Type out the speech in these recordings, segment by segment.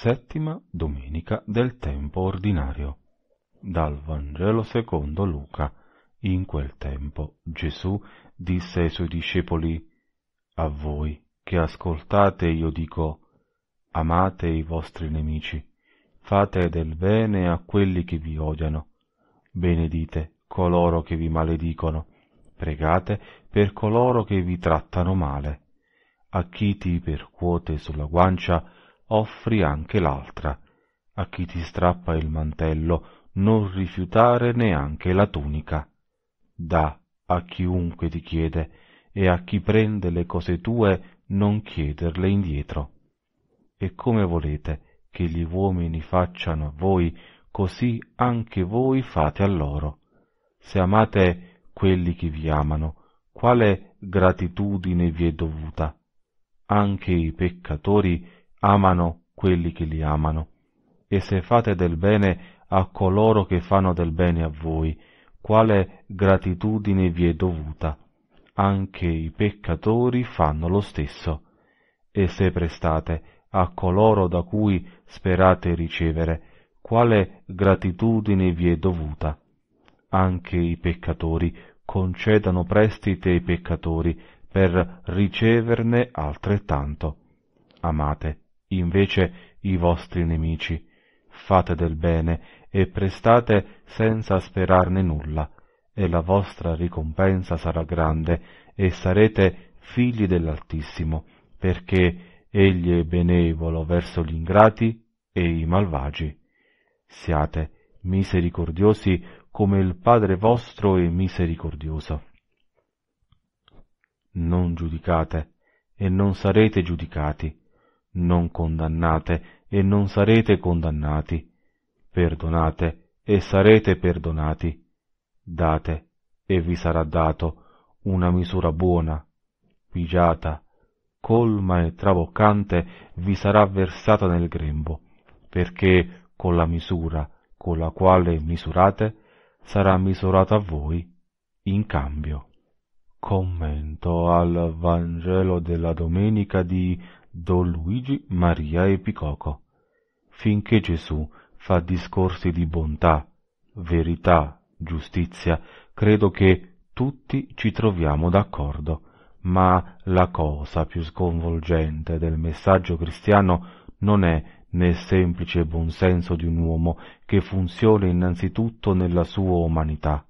settima domenica del tempo ordinario. Dal Vangelo secondo Luca. In quel tempo Gesù disse ai suoi discepoli, A voi che ascoltate io dico, amate i vostri nemici, fate del bene a quelli che vi odiano, benedite coloro che vi maledicono, pregate per coloro che vi trattano male. A chi ti percuote sulla guancia, offri anche l'altra. A chi ti strappa il mantello non rifiutare neanche la tunica. Da a chiunque ti chiede e a chi prende le cose tue non chiederle indietro. E come volete che gli uomini facciano a voi, così anche voi fate a loro. Se amate quelli che vi amano, quale gratitudine vi è dovuta? Anche i peccatori amano quelli che li amano. E se fate del bene a coloro che fanno del bene a voi, quale gratitudine vi è dovuta. Anche i peccatori fanno lo stesso. E se prestate a coloro da cui sperate ricevere, quale gratitudine vi è dovuta. Anche i peccatori concedano prestiti ai peccatori per riceverne altrettanto. Amate invece i vostri nemici. Fate del bene e prestate senza sperarne nulla, e la vostra ricompensa sarà grande, e sarete figli dell'Altissimo, perché egli è benevolo verso gli ingrati e i malvagi. Siate misericordiosi come il Padre vostro è misericordioso. Non giudicate e non sarete giudicati non condannate e non sarete condannati, perdonate e sarete perdonati, date e vi sarà dato una misura buona, pigiata, colma e traboccante vi sarà versata nel grembo, perché con la misura con la quale misurate sarà misurata a voi in cambio. Commento al Vangelo della domenica di Don Luigi Maria Epicoco, finché Gesù fa discorsi di bontà, verità, giustizia, credo che tutti ci troviamo d'accordo, ma la cosa più sconvolgente del messaggio cristiano non è nel semplice buonsenso di un uomo che funziona innanzitutto nella sua umanità.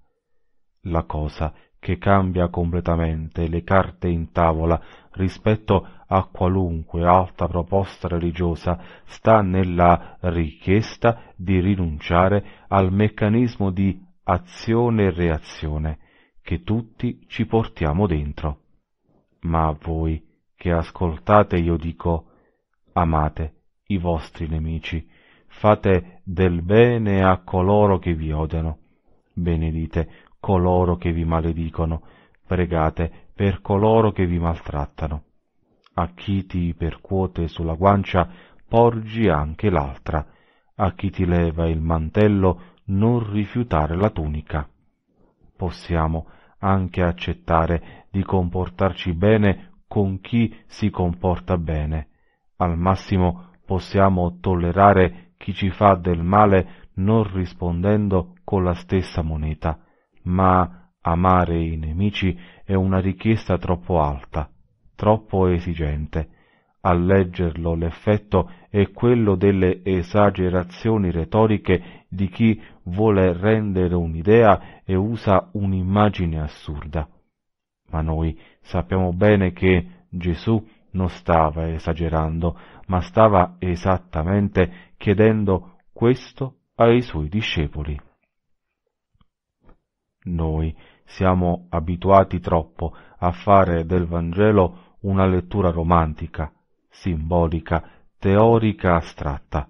La cosa che cambia completamente le carte in tavola rispetto a qualunque altra proposta religiosa sta nella richiesta di rinunciare al meccanismo di azione e reazione che tutti ci portiamo dentro. Ma a voi che ascoltate io dico amate i vostri nemici, fate del bene a coloro che vi odiano, benedite coloro che vi maledicono, pregate per coloro che vi maltrattano. A chi ti percuote sulla guancia, porgi anche l'altra. A chi ti leva il mantello, non rifiutare la tunica. Possiamo anche accettare di comportarci bene con chi si comporta bene. Al massimo possiamo tollerare chi ci fa del male non rispondendo con la stessa moneta ma amare i nemici è una richiesta troppo alta, troppo esigente. A leggerlo l'effetto è quello delle esagerazioni retoriche di chi vuole rendere un'idea e usa un'immagine assurda. Ma noi sappiamo bene che Gesù non stava esagerando, ma stava esattamente chiedendo questo ai suoi discepoli. Noi siamo abituati troppo a fare del Vangelo una lettura romantica, simbolica, teorica astratta.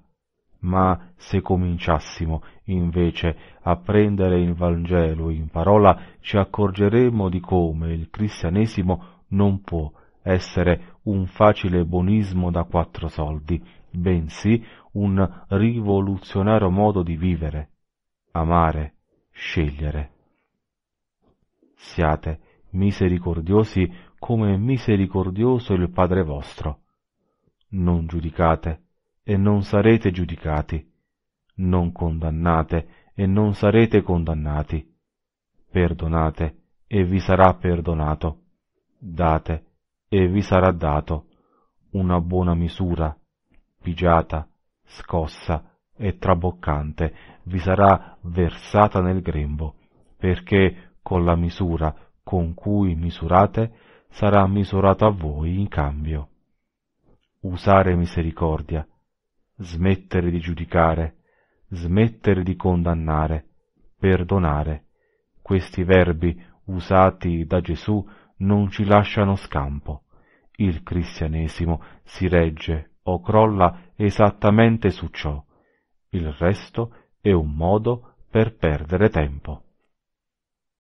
Ma se cominciassimo invece a prendere il Vangelo in parola, ci accorgeremmo di come il cristianesimo non può essere un facile bonismo da quattro soldi, bensì un rivoluzionario modo di vivere, amare, scegliere siate misericordiosi come è misericordioso il Padre vostro. Non giudicate e non sarete giudicati, non condannate e non sarete condannati, perdonate e vi sarà perdonato, date e vi sarà dato una buona misura, pigiata, scossa e traboccante, vi sarà versata nel grembo, perché con la misura con cui misurate sarà misurato a voi in cambio. Usare misericordia, smettere di giudicare, smettere di condannare, perdonare. Questi verbi usati da Gesù non ci lasciano scampo. Il cristianesimo si regge o crolla esattamente su ciò. Il resto è un modo per perdere tempo.